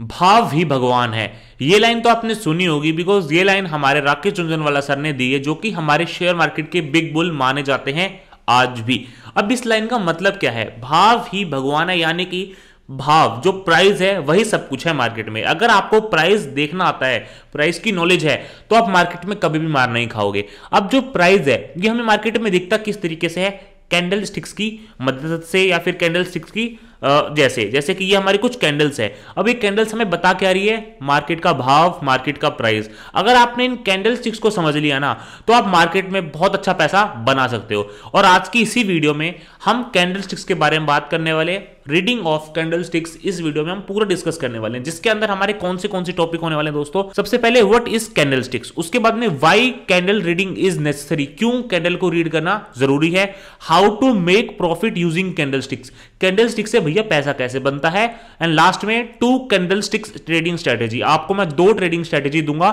भाव ही भगवान है ये लाइन तो आपने सुनी होगी बिकॉज ये लाइन हमारे राकेश झुंझुनवाला सर ने दी है जो कि हमारे शेयर मार्केट के बिग बुल माने जाते हैं आज भी अब इस लाइन का मतलब क्या है भाव ही भगवान है यानी कि भाव जो प्राइस है वही सब कुछ है मार्केट में अगर आपको प्राइस देखना आता है प्राइस की नॉलेज है तो आप मार्केट में कभी भी मार नहीं खाओगे अब जो प्राइस है ये हमें मार्केट में दिखता किस तरीके से है कैंडल स्टिक्स की मदद से या फिर कैंडल स्टिक्स की जैसे जैसे कि ये हमारी कुछ कैंडल्स है अब ये कैंडल्स हमें बता क्या रही है मार्केट का भाव मार्केट का प्राइस अगर आपने इन कैंडल स्टिक्स को समझ लिया ना तो आप मार्केट में बहुत अच्छा पैसा बना सकते हो और आज की इसी वीडियो में हम कैंडल स्टिक्स के बारे में बात करने वाले रीडिंग ऑफ कैंडल स्टिक्स इस वीडियो में हम पूरा डिस्कस करने वाले हैं जिसके अंदर हमारे कौन से कौन से टॉपिक होने वाले हैं दोस्तों सबसे पहले व्हाट इज कैंडल स्टिक्स उसके बाद में why candle reading is necessary क्यों कैंडल को रीड करना जरूरी है how to make profit using candle sticks candle से भैया पैसा कैसे बनता है एंड लास्ट में two candle sticks trading strategy आपको मैं दो ट्रेडिंग स्ट्रेटेजी दूंगा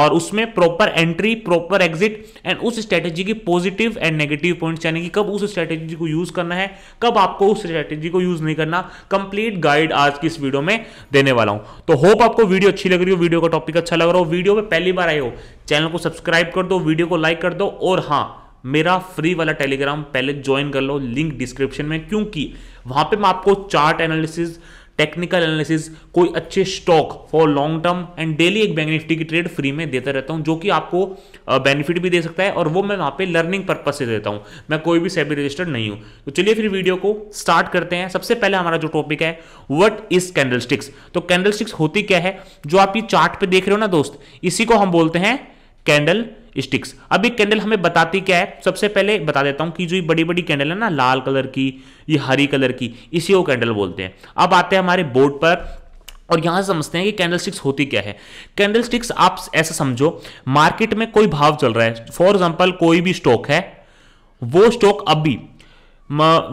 और उसमें proper entry proper exit and उस स्ट्रेटेजी की पॉजिटिव एंड नेगेटिव पॉइंट यानी कि कब उस स्ट्रेटेजी को यूज करना है कब आपको उस स्ट्रेटेजी को यूज नहीं करना कंप्लीट गाइड आज की इस वीडियो में देने वाला हूं तो होप आपको वीडियो अच्छी लग रही हो वीडियो का टॉपिक अच्छा लग रहा हो वीडियो में पहली बार आए हो चैनल को सब्सक्राइब कर दो वीडियो को लाइक कर दो और हाँ मेरा फ्री वाला टेलीग्राम पहले ज्वाइन कर लो लिंक डिस्क्रिप्शन में क्योंकि वहां पे मैं आपको चार्ट एनालिसिस टेक्निकल एनालिसिस कोई अच्छे stock for long term and daily एक बैंक निफ्टी की ट्रेड फ्री में देता रहता हूं जो कि आपको बेनिफिट भी दे सकता है और वो मैं वहां पे लर्निंग पर्पज से देता हूं मैं कोई भी सेबी रजिस्टर्ड नहीं हूं तो चलिए फिर वीडियो को स्टार्ट करते हैं सबसे पहले हमारा जो टॉपिक है वट इज कैंडल तो कैंडल होती क्या है जो आप ये चार्ट पे देख रहे हो ना दोस्त इसी को हम बोलते हैं कैंडल स्टिक्स अब एक कैंडल हमें बताती क्या है सबसे पहले बता देता हूं कि जो ये बड़ी बड़ी कैंडल है ना लाल कलर की ये हरी कलर की इसी को कैंडल बोलते हैं अब आते हैं हमारे बोर्ड पर और यहां से समझते हैं कि कैंडल स्टिक्स होती क्या है कैंडल स्टिक्स आप ऐसा समझो मार्केट में कोई भाव चल रहा है फॉर एग्जाम्पल कोई भी स्टॉक है वो स्टॉक अभी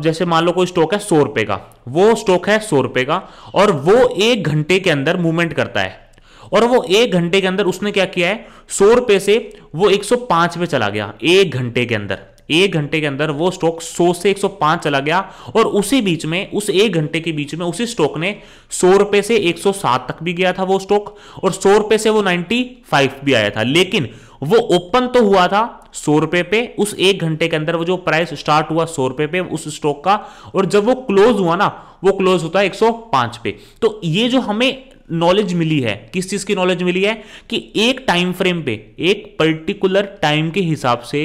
जैसे मान लो कोई स्टॉक है सौ रुपए का वो स्टॉक है सौ रुपए का और वो एक घंटे के अंदर मूवमेंट करता है और वो एक घंटे के अंदर उसने क्या किया है सौ रुपए से वो एक सौ पांच पे चला गया एक घंटे के अंदर एक घंटे के अंदर वो स्टॉक 100 से 105 चला गया और उसी बीच में उस एक घंटे के बीच में उसी स्टॉक ने सौ रुपए से 107 तक भी गया था वो स्टॉक और सौ रुपए से वो 95 भी आया था लेकिन वो ओपन तो हुआ था सौ रुपए पे उस एक घंटे के अंदर वो जो प्राइस स्टार्ट हुआ सौ रुपए पे उस स्टॉक का और जब वो क्लोज हुआ ना वो क्लोज होता है पांच पे तो ये जो हमें नॉलेज मिली है किस चीज की नॉलेज मिली है कि एक टाइम फ्रेम पे एक पर्टिकुलर टाइम के हिसाब से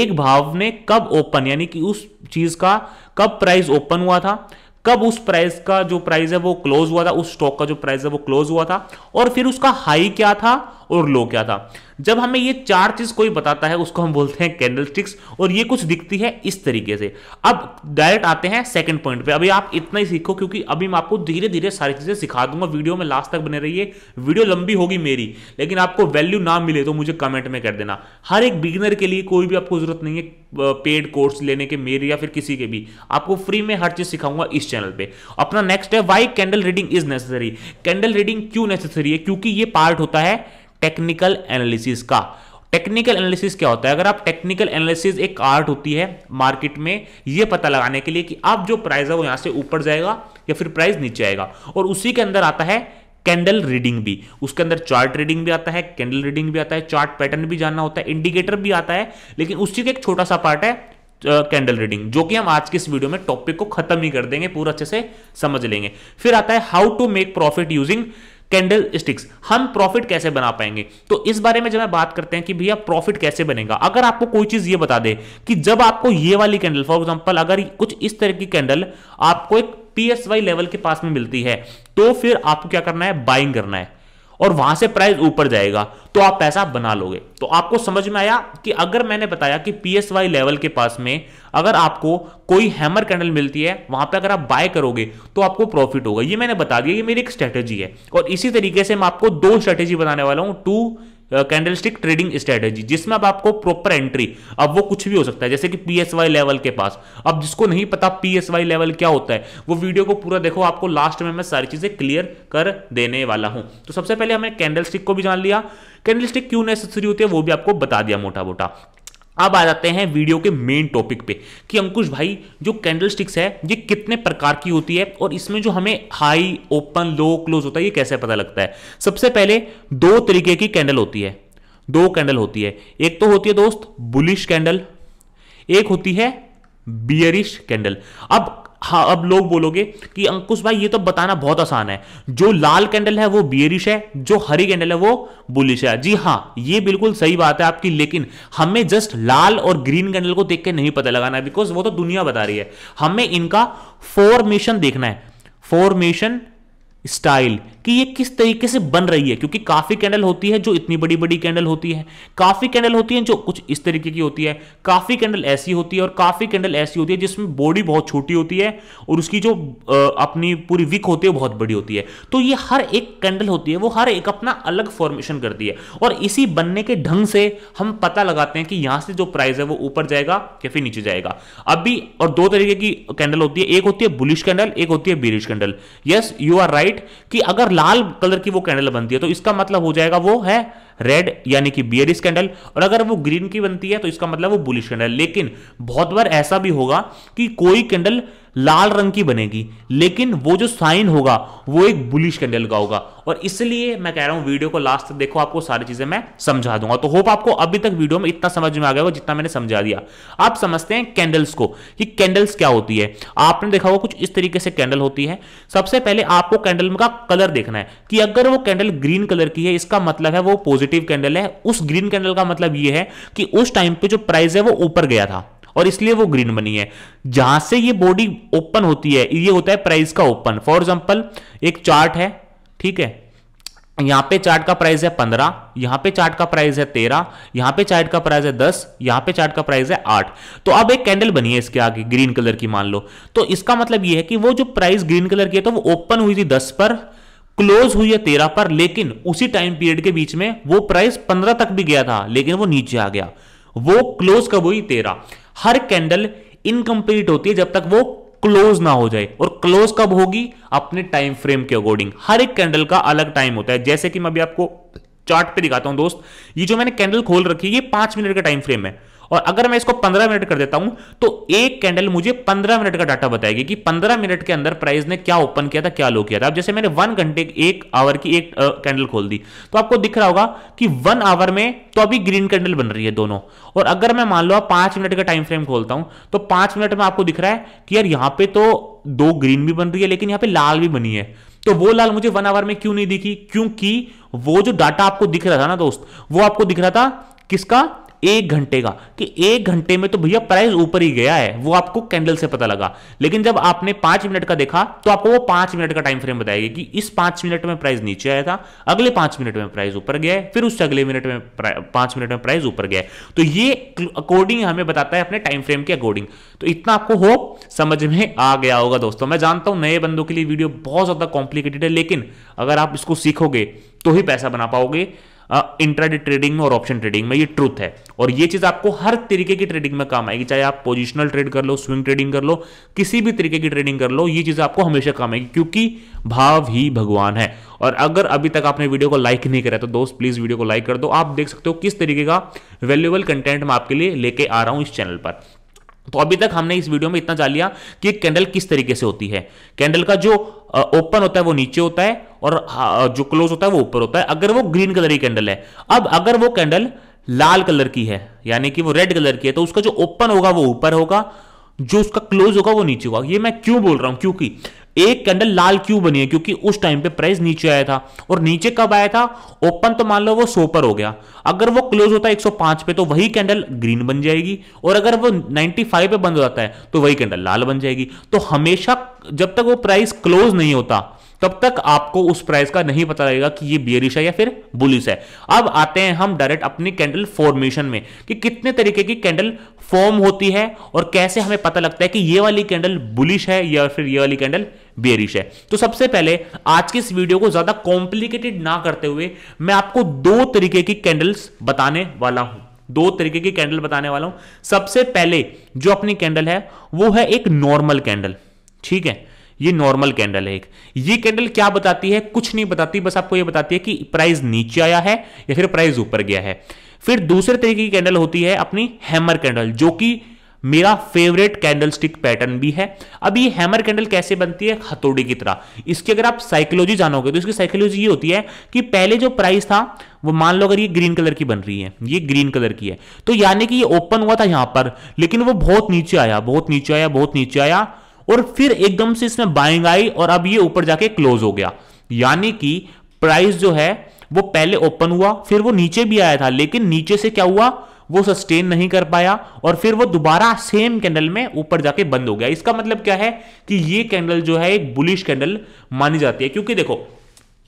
एक भाव में कब ओपन यानी कि उस चीज का कब प्राइस ओपन हुआ था कब उस प्राइस का जो प्राइस है वो क्लोज हुआ था उस स्टॉक का जो प्राइस है वो क्लोज हुआ था और फिर उसका हाई क्या था और लो क्या था जब हमें ये चार चीज कोई बताता है उसको हम बोलते हैं कैंडल स्टिक्स और ये कुछ दिखती है इस तरीके से अब डायरेक्ट आते हैं सेकंड पॉइंट पे अभी आप इतना ही सीखो क्योंकि अभी मैं आपको धीरे धीरे सारी चीजें सिखा दूंगा वीडियो में लास्ट तक बने रहिए वीडियो लंबी होगी मेरी लेकिन आपको वैल्यू ना मिले तो मुझे कमेंट में कर देना हर एक बिगिनर के लिए कोई भी आपको जरूरत नहीं है पेड कोर्स लेने के मेरे या फिर किसी के भी आपको फ्री में हर चीज सिखाऊंगा इस चैनल पे अपना नेक्स्ट है why candle reading is necessary candle reading क्यों नेसेसरी है क्योंकि ये पार्ट होता है टेक्निकल एनालिसिस का टेक्निकल एनालिसिस क्या होता है अगर आप टेक्निकल एनालिसिस एक आर्ट होती है मार्केट में यह पता लगाने के लिए कि आप जो प्राइस है वो यहां से ऊपर जाएगा या फिर प्राइस नीचे आएगा और उसी के अंदर आता है कैंडल रीडिंग भी उसके अंदर चार्ट रीडिंग भी आता है कैंडल रीडिंग भी आता है चार्ट पैटर्न भी जानना होता है इंडिकेटर भी आता है लेकिन उसी का एक छोटा सा पार्ट है कैंडल uh, रीडिंग जो कि हम आज के इस वीडियो में टॉपिक को खत्म ही कर देंगे पूरा अच्छे से समझ लेंगे फिर आता है how to make profit using candle sticks हम प्रॉफिट कैसे बना पाएंगे तो इस बारे में जब मैं बात करते हैं कि भैया प्रॉफिट कैसे बनेगा अगर आपको कोई चीज ये बता दे कि जब आपको ये वाली कैंडल फॉर एग्जाम्पल अगर कुछ इस तरह की कैंडल आपको एक पीएसवाई लेवल के पास में मिलती है तो फिर आपको क्या करना है बाइंग करना है और वहां से प्राइस ऊपर जाएगा तो आप पैसा बना लोगे तो आपको समझ में आया कि अगर मैंने बताया कि पीएसवाई लेवल के पास में अगर आपको कोई हैमर कैंडल मिलती है वहां पे अगर आप बाय करोगे तो आपको प्रॉफिट होगा ये मैंने बता दिया ये मेरी एक स्ट्रेटेजी है और इसी तरीके से मैं आपको दो स्ट्रेटेजी बताने वाला हूं two candle stick trading strategy जिसमें अब आपको प्रॉपर एंट्री अब वो कुछ भी हो सकता है जैसे कि पीएसवाई लेवल के पास अब जिसको नहीं पता पीएसवाई लेवल क्या होता है वो वीडियो को पूरा देखो आपको लास्ट में मैं सारी चीजें क्लियर कर देने वाला हूं तो सबसे पहले हमें कैंडल स्टिक को भी जान लिया कैंडल स्टिक क्यों नेसेसरी होती है वो भी आपको बता दिया मोटा मोटा अब आ जाते हैं वीडियो के मेन टॉपिक पे कि अंकुश भाई जो कैंडल स्टिक्स है ये कितने प्रकार की होती है और इसमें जो हमें हाई ओपन लो क्लोज होता है ये कैसे पता लगता है सबसे पहले दो तरीके की कैंडल होती है दो कैंडल होती है एक तो होती है दोस्त बुलिश कैंडल एक होती है बियरिश कैंडल अब हाँ अब लोग बोलोगे कि अंकुश भाई ये तो बताना बहुत आसान है जो लाल कैंडल है वो बियरिश है जो हरी कैंडल है वो बुलिश है जी हाँ ये बिल्कुल सही बात है आपकी लेकिन हमें जस्ट लाल और ग्रीन कैंडल को देख के नहीं पता लगाना है बिकॉज वो तो दुनिया बता रही है हमें इनका फॉर्मेशन देखना है फॉर्मेशन स्टाइल कि ये किस तरीके से बन रही है क्योंकि काफ़ी कैंडल होती है जो इतनी बड़ी बड़ी कैंडल होती है काफ़ी कैंडल होती है जो कुछ इस तरीके की होती है काफ़ी कैंडल ऐसी होती है और काफ़ी कैंडल ऐसी होती है जिसमें बॉडी बहुत छोटी होती है और उसकी जो अपनी पूरी विक होती है बहुत बड़ी होती है तो ये हर एक कैंडल होती है वो हर एक अपना अलग फॉर्मेशन करती है और इसी बनने के ढंग से हम पता लगाते हैं कि यहां से जो प्राइस है वो ऊपर जाएगा या फिर नीचे जाएगा अभी और दो तरीके की कैंडल होती है एक होती है बुलिश कैंडल एक होती है bearish candle yes you are right कि अगर और लाल कलर की वो कैंडल बनती है तो इसका मतलब हो जाएगा वो है रेड यानी कि बियरिस कैंडल और अगर वो ग्रीन की बनती है तो इसका मतलब वो बुलिश कैंडल लेकिन बहुत बार ऐसा भी होगा कि कोई कैंडल लाल रंग की बनेगी लेकिन वो जो साइन होगा वो एक बुलिश कैंडल का होगा और इसलिए मैं कह रहा हूं वीडियो को लास्ट तक देखो आपको सारी चीजें मैं समझा दूंगा तो होप आपको अभी तक वीडियो में इतना समझ में आ गया होगा जितना मैंने समझा दिया आप समझते हैं कैंडल्स को कि कैंडल्स क्या होती है आपने देखा होगा कुछ इस तरीके से कैंडल होती है सबसे पहले आपको कैंडल का कलर देखना है कि अगर वो कैंडल ग्रीन कलर की है इसका मतलब है वो पॉजिटिव कैंडल है उस ग्रीन कैंडल का मतलब यह है कि उस टाइम पे जो प्राइस है वो ऊपर गया था और इसलिए वो ग्रीन बनी है जहां से ये बॉडी ओपन होती है ये होता है प्राइस का ओपन फॉर एग्जाम्पल एक चार्ट है ठीक है यहां पे चार्ट का प्राइस है पंद्रह यहां पे चार्ट का प्राइस है तेरह यहां पे चार्ट का प्राइस है दस यहां पे चार्ट का प्राइस है आठ तो अब एक कैंडल बनी है इसके आगे ग्रीन कलर की मान लो तो इसका मतलब ये है कि वो जो प्राइस ग्रीन कलर की है तो वो ओपन हुई थी दस पर क्लोज हुई है तेरह पर लेकिन उसी टाइम पीरियड के बीच में वो प्राइस पंद्रह तक भी गया था लेकिन वो नीचे आ गया वो क्लोज कब हुई तेरह हर कैंडल इनकम्प्लीट होती है जब तक वो क्लोज ना हो जाए और क्लोज कब होगी अपने टाइम फ्रेम के अकॉर्डिंग हर एक कैंडल का अलग टाइम होता है जैसे कि मैं अभी आपको चार्ट पे दिखाता हूं दोस्त ये जो मैंने कैंडल खोल रखी है ये पांच मिनट का टाइम फ्रेम है और अगर मैं इसको 15 मिनट कर देता हूं तो एक कैंडल मुझे 15 मिनट का डाटा बताएगी कि 15 मिनट के अंदर प्राइस ने क्या ओपन किया था क्या लो किया था अब जैसे मैंने वन घंटे एक आवर की एक कैंडल खोल दी तो आपको दिख रहा होगा कि वन आवर में तो अभी ग्रीन कैंडल बन रही है दोनों और अगर मैं मान लो आप पांच मिनट का टाइम फ्रेम खोलता हूं तो पांच मिनट में आपको दिख रहा है कि यार यहां पर तो दो ग्रीन भी बन रही है लेकिन यहां पर लाल भी बनी है तो वो लाल मुझे वन आवर में क्यों नहीं दिखी क्योंकि वो जो डाटा आपको दिख रहा था ना दोस्त वो आपको दिख रहा था किसका एक घंटे का कि एक घंटे में तो भैया प्राइस ऊपर ही गया है वो आपको कैंडल से पता लगा लेकिन जब आपने पांच मिनट का देखा तो आपको वो पांच मिनट का टाइम फ्रेम बताएगी कि इस पांच मिनट में प्राइस नीचे आया था अगले पांच मिनट में प्राइस ऊपर गया है फिर उससे अगले मिनट में पांच मिनट में प्राइस ऊपर गया है तो ये अकॉर्डिंग हमें बताता है अपने टाइम फ्रेम के अकॉर्डिंग तो इतना आपको होप समझ में आ गया होगा दोस्तों मैं जानता हूं नए बंदों के लिए वीडियो बहुत ज्यादा कॉम्प्लिकेटेड है लेकिन अगर आप इसको सीखोगे तो ही पैसा बना पाओगे इंट्राडे ट्रेडिंग में और ऑप्शन ट्रेडिंग में ये ट्रूथ है और ये चीज आपको हर तरीके की ट्रेडिंग में काम आएगी चाहे आप पोजिशनल ट्रेड कर लो स्विंग ट्रेडिंग कर लो किसी भी तरीके की ट्रेडिंग कर लो ये चीज आपको हमेशा काम आएगी क्योंकि भाव ही भगवान है और अगर अभी तक आपने वीडियो को लाइक नहीं करा तो दोस्त प्लीज वीडियो को लाइक कर दो आप देख सकते हो किस तरीके का वैल्यूएबल कंटेंट मैं आपके लिए लेके आ रहा हूं इस चैनल पर तो अभी तक हमने इस वीडियो में इतना जान लिया कि कैंडल किस तरीके से होती है कैंडल का जो ओपन होता है वो नीचे होता है और जो क्लोज होता है वो ऊपर होता है अगर वो ग्रीन कलर की कैंडल है अब अगर वो कैंडल लाल कलर की है यानी कि वो रेड कलर की है तो उसका जो ओपन होगा वो ऊपर होगा जो उसका क्लोज होगा वो नीचे होगा ये मैं क्यों बोल रहा हूं क्योंकि एक कैंडल लाल क्यों बनी है क्योंकि उस टाइम पे प्राइस नीचे आया था और नीचे कब आया था ओपन तो मान लो वो सो पर हो गया अगर वो क्लोज होता है 105 पे तो वही कैंडल ग्रीन बन जाएगी और अगर वो 95 पे बंद हो जाता है तो वही कैंडल लाल बन जाएगी तो हमेशा जब तक वो प्राइस क्लोज नहीं होता तब तक आपको उस प्राइस का नहीं पता लगेगा कि ये बियरिश है या फिर बुलिस है अब आते हैं हम डायरेक्ट अपनी कैंडल फॉर्मेशन में कि कितने तरीके की कैंडल फॉर्म होती है और कैसे हमें पता लगता है कि ये वाली कैंडल बुलिश है या फिर ये वाली कैंडल बेरिश है तो सबसे पहले आज की इस वीडियो को ज्यादा कॉम्प्लिकेटेड ना करते हुए मैं आपको दो तरीके की कैंडल्स बताने वाला हूं दो तरीके की कैंडल बताने वाला हूं सबसे पहले जो अपनी कैंडल है वो है एक नॉर्मल कैंडल ठीक है ये नॉर्मल कैंडल है एक ये कैंडल क्या बताती है कुछ नहीं बताती बस आपको ये बताती है कि प्राइस नीचे आया है या फिर प्राइस ऊपर गया है फिर दूसरे तरीके की कैंडल होती है अपनी हैमर कैंडल जो कि मेरा फेवरेट कैंडलस्टिक पैटर्न भी है अब ये हैमर कैंडल कैसे बनती है हथौड़ी की तरह इसकी अगर आप साइकोलॉजी जानोगे तो इसकी साइकोलॉजी ये होती है कि पहले जो प्राइस था वो मान लो अगर ये ग्रीन कलर की बन रही है ये ग्रीन कलर की है तो यानी कि ये ओपन हुआ था यहां पर लेकिन वो बहुत नीचे आया बहुत नीचे आया बहुत नीचे आया और फिर एकदम से इसमें बाइंग आई और अब ये ऊपर जाके क्लोज हो गया यानी कि प्राइस जो है वो पहले ओपन हुआ फिर वो नीचे भी आया था लेकिन नीचे से क्या हुआ वो सस्टेन नहीं कर पाया और फिर वो दोबारा सेम कैंडल में ऊपर जाके बंद हो गया इसका मतलब क्या है कि ये कैंडल जो है एक बुलिश कैंडल मानी जाती है क्योंकि देखो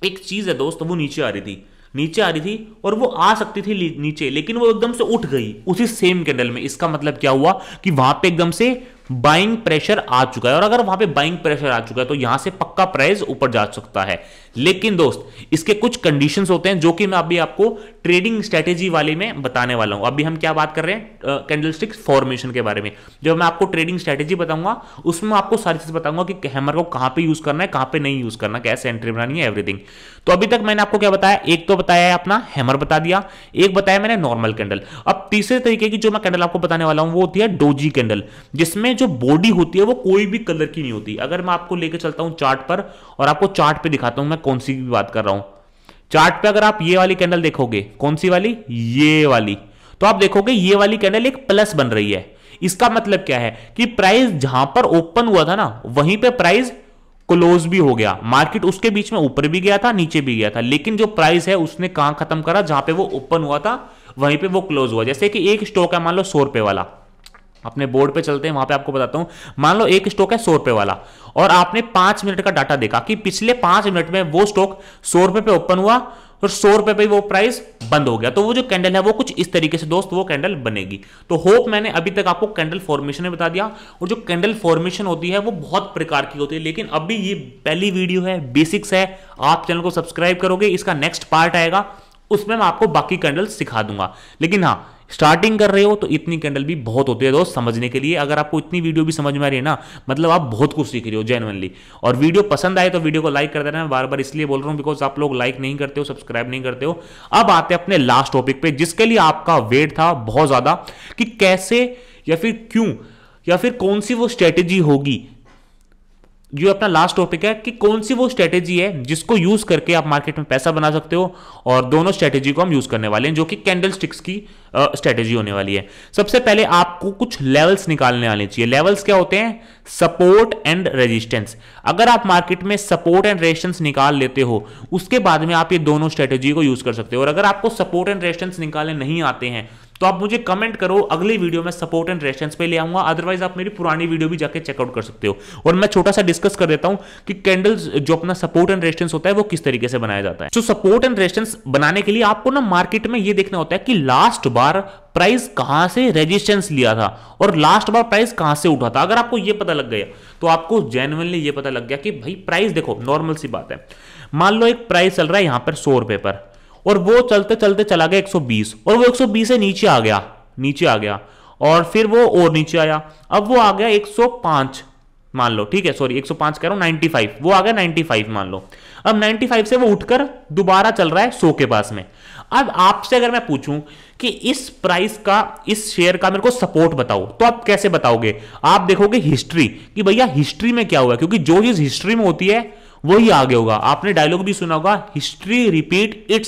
एक चीज है दोस्त वो नीचे आ रही थी नीचे आ रही थी और वो आ सकती थी नीचे लेकिन वो एकदम से उठ गई उसी सेम कैंडल में इसका मतलब क्या हुआ कि वहां पे एकदम से बाइंग प्रेशर आ चुका है और अगर वहां पे बाइंग प्रेशर आ चुका है तो यहां से पक्का प्राइस ऊपर जा सकता है लेकिन दोस्त इसके कुछ कंडीशंस होते हैं जो कि मैं अभी आपको ट्रेडिंग स्ट्रेटेजी वाले में बताने वाला हूं अभी हम क्या बात कर रहे हैं कैंडलस्टिक फॉर्मेशन के बारे में जब मैं आपको ट्रेडिंग स्ट्रेटेजी बताऊंगा उसमें आपको सारी चीज बताऊंगा कि हैमर को कहां पर यूज करना है कहां पर नहीं यूज करना कैसे एंट्री बनानी है एवरीथिंग तो अभी तक मैंने आपको क्या बताया एक तो बताया है अपना हैमर बता दिया एक बताया मैंने नॉर्मल कैंडल अब तीसरे तरीके की जो मैं कैंडल आपको बताने वाला हूं वो होती है डोजी कैंडल जिसमें जो बॉडी होती है वो कोई भी कलर की नहीं होती अगर मैं आपको लेकर चलता हूं चार्ट पर और आपको चार्ट पर दिखाता हूं मैं कौन सी बात कर रहा हूँ चार्ट पे अगर आप ये वाली कैंडल देखोगे कौन सी वाली ये वाली तो आप देखोगे ये वाली कैंडल एक प्लस बन रही है इसका मतलब क्या है कि प्राइस जहां पर ओपन हुआ था ना वहीं पे प्राइस क्लोज भी हो गया मार्केट उसके बीच में ऊपर भी गया था नीचे भी गया था लेकिन जो प्राइस है उसने कहां खत्म करा जहां पे वो ओपन हुआ था वहीं पे वो क्लोज हुआ जैसे कि एक स्टॉक है मान लो सौ रुपए वाला अपने बोर्ड पे चलते हैं वहां पे आपको बताता हूं मान लो एक स्टॉक है सौ रुपए वाला और आपने पांच मिनट का डाटा देखा कि पिछले पांच मिनट में वो स्टॉक सौ रुपए पे ओपन हुआ फिर सौ रुपए पर वो प्राइस बंद हो गया तो वो जो कैंडल है वो कुछ इस तरीके से दोस्त वो कैंडल बनेगी तो होप मैंने अभी तक आपको कैंडल फॉर्मेशन में बता दिया और जो कैंडल फॉर्मेशन होती है वो बहुत प्रकार की होती है लेकिन अभी ये पहली वीडियो है बेसिक्स है आप चैनल को सब्सक्राइब करोगे इसका नेक्स्ट पार्ट आएगा उसमें मैं आपको बाकी कैंडल सिखा दूंगा लेकिन हाँ स्टार्टिंग कर रहे हो तो इतनी कैंडल भी बहुत होती है दोस्त समझने के लिए अगर आपको इतनी वीडियो भी समझ में आ रही है ना मतलब आप बहुत कुछ सीख रहे हो जेनवनली और वीडियो पसंद आए तो वीडियो को लाइक कर देना बार बार इसलिए बोल रहा हूँ बिकॉज आप लोग लाइक नहीं करते हो सब्सक्राइब नहीं करते हो अब आते अपने लास्ट टॉपिक पे जिसके लिए आपका वेट था बहुत ज्यादा कि कैसे या फिर क्यों या फिर कौन सी वो स्ट्रेटेजी होगी जो अपना लास्ट टॉपिक है कि कौन सी वो स्ट्रेटेजी है जिसको यूज करके आप मार्केट में पैसा बना सकते हो और दोनों स्ट्रेटेजी को हम यूज करने वाले हैं जो कि कैंडल स्टिक्स की स्ट्रेटेजी होने वाली है सबसे पहले आपको कुछ लेवल्स निकालने वाले चाहिए लेवल्स क्या होते हैं सपोर्ट एंड रेजिस्टेंस अगर आप मार्केट में सपोर्ट एंड रेजिस्टेंस निकाल लेते हो उसके बाद में आप ये दोनों स्ट्रेटेजी को यूज कर सकते हो और अगर आपको सपोर्ट एंड रेजिस्टेंस निकालने नहीं आते हैं तो आप मुझे कमेंट करो अगली वीडियो में सपोर्ट एंड रेस्टेंस पे ले आऊंगा अदरवाइज आप मेरी पुरानी वीडियो भी जाकर चेकआउट कर सकते हो और मैं छोटा सा डिस्कस कर देता हूं कि कैंडल्स जो अपना सपोर्ट एंड रेस्टेंस होता है वो किस तरीके से बनाया जाता है तो सपोर्ट एंड रेस्टेंस बनाने के लिए आपको ना मार्केट में ये देखना होता है कि लास्ट बार प्राइस कहां से रेजिस्टेंस लिया था और लास्ट बार प्राइस कहां से उठा था अगर आपको यह पता लग गया तो आपको जेनुअनली ये पता लग गया कि भाई प्राइस देखो नॉर्मल सी बात है मान लो एक प्राइस चल रहा है यहां पर सौ रुपए पर और वो चलते चलते चला गया 120 और वो 120 से नीचे आ गया नीचे आ गया और फिर वो और नीचे आया अब वो आ गया 105 मान लो ठीक है सॉरी 105 कह रहा हूँ 95 वो आ गया 95 मान लो अब 95 से वो उठकर दोबारा चल रहा है 100 के पास में अब आपसे अगर मैं पूछूं कि इस प्राइस का इस शेयर का मेरे को सपोर्ट बताओ तो आप कैसे बताओगे आप देखोगे हिस्ट्री कि भैया हिस्ट्री में क्या हुआ क्योंकि जो चीज हिस्ट्री में होती है वही आगे होगा आपने डायलॉग भी सुना होगा हिस्ट्री रिपीट इट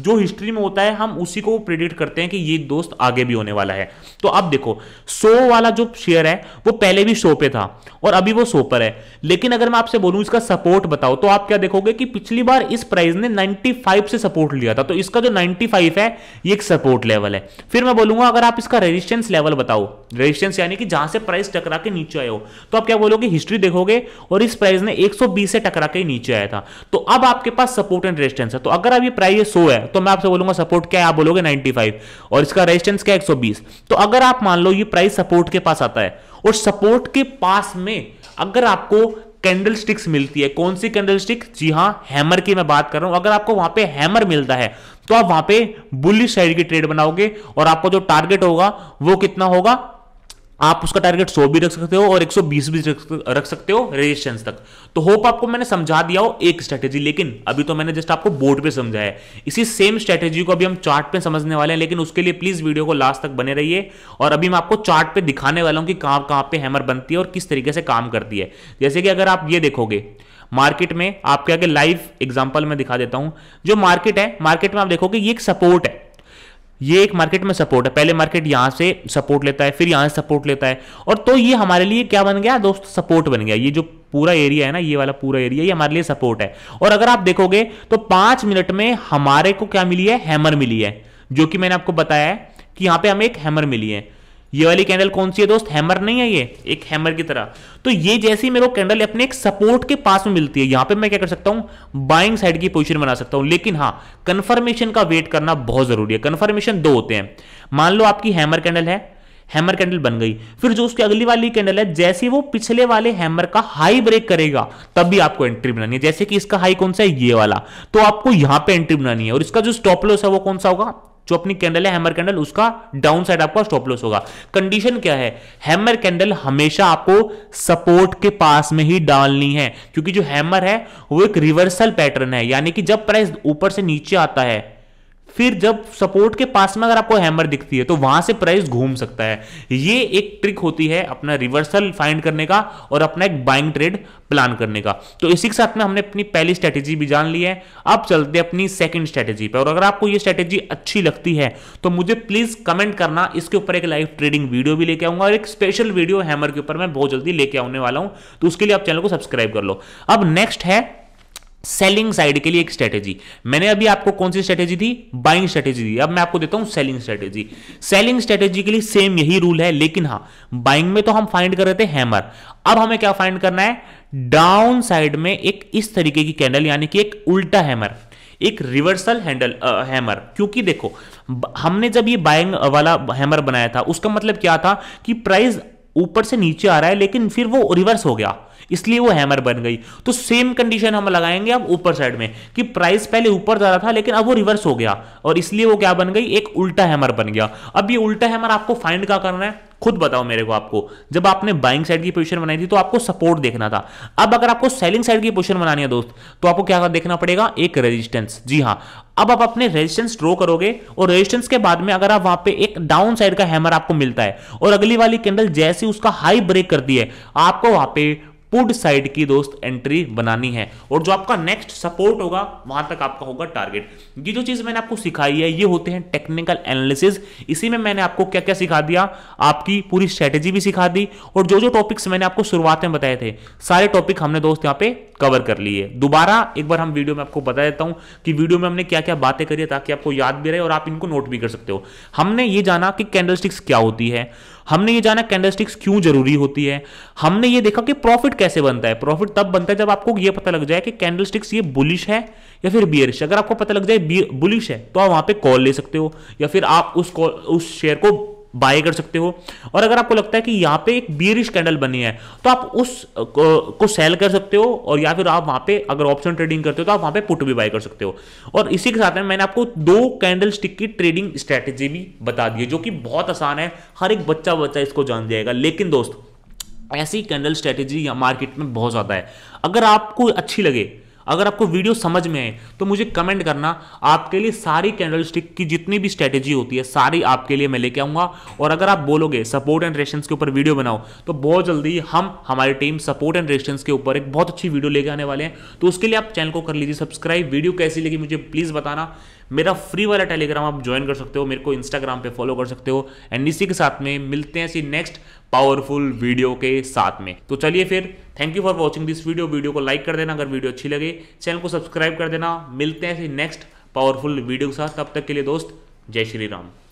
जो हिस्ट्री में होता है हम उसी को प्रिडिक्ट करते हैं कि ये दोस्त आगे भी होने वाला है तो अब देखो सो वाला जो शेयर है वो पहले भी सो पे था और अभी वो सो पर है लेकिन अगर मैं आपसे बोलूं इसका सपोर्ट बताओ तो आप क्या देखोगे कि पिछली बार इस प्राइस ने 95 से सपोर्ट लिया था तो इसका जो 95 है ये एक सपोर्ट लेवल है फिर मैं बोलूंगा अगर आप इसका रेजिस्टेंस लेवल बताओ रेजिस्टेंस यानी कि जहां से प्राइस टकरा के नीचे आए हो तो आप क्या बोलोगे हिस्ट्री देखोगे और इस प्राइस ने एक से टकरा के नीचे आया था तो अब आपके पास सपोर्ट एंड रेजिस्टेंस है तो अगर अभी ये प्राइस सो है तो मैं आपसे बोलूंगा सपोर्ट क्या है आप बोलोगे 95 और इसका रेजिस्टेंस क्या है 120 तो अगर आप मान लो ये प्राइस सपोर्ट के पास आता है और सपोर्ट के पास में अगर आपको कैंडल स्टिक्स मिलती है कौन सी कैंडल स्टिक जी हाँ हैमर की मैं बात कर रहा हूं अगर आपको वहां पे हैमर मिलता है तो आप वहां पे बुलिश साइड की ट्रेड बनाओगे और आपका जो टारगेट होगा वो कितना होगा आप उसका टारगेट 100 भी रख सकते हो और 120 भी रख सकते हो रेजिस्टेंस तक तो होप आपको मैंने समझा दिया हो एक स्ट्रेटेजी लेकिन अभी तो मैंने जस्ट आपको बोर्ड पे समझाया है इसी सेम स्ट्रेटेजी को अभी हम चार्ट पे समझने वाले हैं लेकिन उसके लिए प्लीज वीडियो को लास्ट तक बने रहिए और अभी मैं आपको चार्ट पे दिखाने वाला हूँ कि कहाँ कहां पे हैमर बनती है और किस तरीके से काम करती है जैसे कि अगर आप ये देखोगे मार्केट में आपके आगे लाइव एग्जाम्पल में दिखा देता हूं जो मार्केट है मार्केट में आप देखोगे ये एक सपोर्ट है ये एक मार्केट में सपोर्ट है पहले मार्केट यहां से सपोर्ट लेता है फिर यहां से सपोर्ट लेता है और तो ये हमारे लिए क्या बन गया दोस्त सपोर्ट बन गया ये जो पूरा एरिया है ना ये वाला पूरा एरिया ये हमारे लिए सपोर्ट है और अगर आप देखोगे तो पांच मिनट में हमारे को क्या मिली है हैमर मिली है जो कि मैंने आपको बताया है कि यहां पे हमें एक हैमर मिली है ये वाली कैंडल कौन सी है दोस्त हैमर नहीं है ये एक हैमर की तरह तो ये जैसी मेरे को कैंडल अपने एक सपोर्ट के पास में मिलती है यहां पे मैं क्या कर सकता हूं बाइंग साइड की पोजीशन बना सकता हूं लेकिन हाँ कंफर्मेशन का वेट करना बहुत जरूरी है कंफर्मेशन दो होते हैं मान लो आपकी हैमर कैंडल है हैमर कैंडल बन गई फिर जो उसकी अगली वाली कैंडल है जैसे वो पिछले वाले हैमर का हाई ब्रेक करेगा तब भी आपको एंट्री बनानी है जैसे कि इसका हाई कौन सा है ये वाला तो आपको यहां पे एंट्री बनानी है और इसका जो स्टॉप लॉस है वो कौन सा होगा जो अपनी कैंडल है हैमर कैंडल उसका डाउन साइड आपका स्टॉप लॉस होगा कंडीशन क्या है हैमर कैंडल हमेशा आपको सपोर्ट के पास में ही डालनी है क्योंकि जो हैमर है वो एक रिवर्सल पैटर्न है यानी कि जब प्राइस ऊपर से नीचे आता है फिर जब सपोर्ट के पास में अगर आपको हैमर दिखती है तो वहां से प्राइस घूम सकता है ये एक ट्रिक होती है अपना रिवर्सल फाइंड करने का और अपना एक बाइंग ट्रेड प्लान करने का तो इसी के साथ में हमने अपनी पहली स्ट्रेटेजी भी जान ली है अब चलते हैं अपनी सेकंड स्ट्रेटेजी पर और अगर आपको ये स्ट्रेटेजी अच्छी लगती है तो मुझे प्लीज कमेंट करना इसके ऊपर एक लाइव ट्रेडिंग वीडियो भी लेके आऊंगा और एक स्पेशल वीडियो हैमर के ऊपर मैं बहुत जल्दी लेके आने वाला हूं तो उसके लिए आप चैनल को सब्सक्राइब कर लो अब नेक्स्ट है सेलिंग साइड के लिए एक स्ट्रेटेजी मैंने अभी आपको कौन सी स्ट्रेटेजी दी बाइंग स्ट्रेटेजी दी अब मैं आपको देता हूं सेलिंग स्ट्रेटेजी सेलिंग स्ट्रेटेजी के लिए सेम यही रूल है लेकिन हाँ बाइंग में तो हम फाइंड कर रहे थे हैमर अब हमें क्या फाइंड करना है डाउन साइड में एक इस तरीके की कैंडल यानी कि एक उल्टा हैमर एक रिवर्सल हैंडल हैमर क्योंकि देखो हमने जब ये बाइंग वाला हैमर बनाया था उसका मतलब क्या था कि प्राइस ऊपर से नीचे आ रहा है लेकिन फिर वो रिवर्स हो गया इसलिए वो हैमर बन गई तो सेम कंडीशन हम लगाएंगे अब ऊपर साइड में कि प्राइस पहले ऊपर जा रहा था लेकिन अब वो रिवर्स हो गया और इसलिए वो क्या बन गई एक उल्टा हैमर बन गया अब ये उल्टा हैमर आपको फाइंड क्या करना है खुद बताओ मेरे को आपको जब आपने बाइंग साइड की पोजीशन बनाई थी तो आपको सपोर्ट देखना था अब अगर आपको सेलिंग साइड की पोजीशन बनानी है दोस्त तो आपको क्या देखना पड़ेगा एक रेजिस्टेंस जी हाँ अब आप अपने रेजिस्टेंस ड्रॉ करोगे और रेजिस्टेंस के बाद में अगर आप वहां पे एक डाउन साइड का हैमर आपको मिलता है और अगली वाली कैंडल जैसे उसका हाई ब्रेक करती है आपको वहां पे पुड साइड की दोस्त एंट्री बनानी है और जो आपका नेक्स्ट सपोर्ट होगा वहां तक आपका होगा टारगेट ये जो चीज मैंने आपको सिखाई है ये होते हैं टेक्निकल एनालिसिस इसी में मैंने आपको क्या क्या सिखा दिया आपकी पूरी स्ट्रेटेजी भी सिखा दी और जो जो टॉपिक्स मैंने आपको शुरुआत में बताए थे सारे टॉपिक हमने दोस्त यहाँ पे कवर कर लिए दोबारा एक बार हम वीडियो में आपको बता देता हूं कि वीडियो में हमने क्या क्या बातें करी ताकि आपको याद भी रहे और आप इनको नोट भी कर सकते हो हमने ये जाना कि कैंडलस्टिक्स क्या होती है हमने ये जाना कैंडलस्टिक्स क्यों जरूरी होती है हमने ये देखा कि प्रॉफिट कैसे बनता है प्रॉफिट तब बनता है जब आपको ये पता लग जाए कि कैंडलस्टिक्स ये बुलिश है या फिर बियरिश अगर आपको पता लग जाए बुलिश है तो आप वहां पे कॉल ले सकते हो या फिर आप उस कॉल उस शेयर को बाय कर सकते हो और अगर आपको लगता है कि यहाँ पे एक बियरिश कैंडल बनी है तो आप उस को, सेल कर सकते हो और या फिर आप वहाँ पे अगर ऑप्शन ट्रेडिंग करते हो तो आप वहाँ पे पुट भी बाय कर सकते हो और इसी के साथ में मैंने आपको दो कैंडल स्टिक की ट्रेडिंग स्ट्रैटेजी भी बता दी है जो कि बहुत आसान है हर एक बच्चा बच्चा इसको जान जाएगा लेकिन दोस्त ऐसी कैंडल स्ट्रैटेजी मार्केट में बहुत ज़्यादा है अगर आपको अच्छी लगे अगर आपको वीडियो समझ में आए तो मुझे कमेंट करना आपके लिए सारी कैंडल स्टिक की जितनी भी स्ट्रेटेजी होती है सारी आपके लिए मैं लेके आऊंगा और अगर आप बोलोगे सपोर्ट एंड रेशन के ऊपर वीडियो बनाओ तो बहुत जल्दी हम हमारी टीम सपोर्ट एंड रेशन के ऊपर एक बहुत अच्छी वीडियो लेके आने वाले हैं तो उसके लिए आप चैनल को कर लीजिए सब्सक्राइब वीडियो कैसी लगी मुझे प्लीज़ बताना मेरा फ्री वाला टेलीग्राम आप ज्वाइन कर सकते हो मेरे को इंस्टाग्राम पे फॉलो कर सकते हो एंड इसी के साथ में मिलते हैं इसी नेक्स्ट पावरफुल वीडियो के साथ में तो चलिए फिर thank you for watching this video video को लाइक कर देना अगर वीडियो अच्छी लगे चैनल को सब्सक्राइब कर देना मिलते हैं इसी नेक्स्ट पावरफुल वीडियो के साथ तब तक के लिए दोस्त जय श्री राम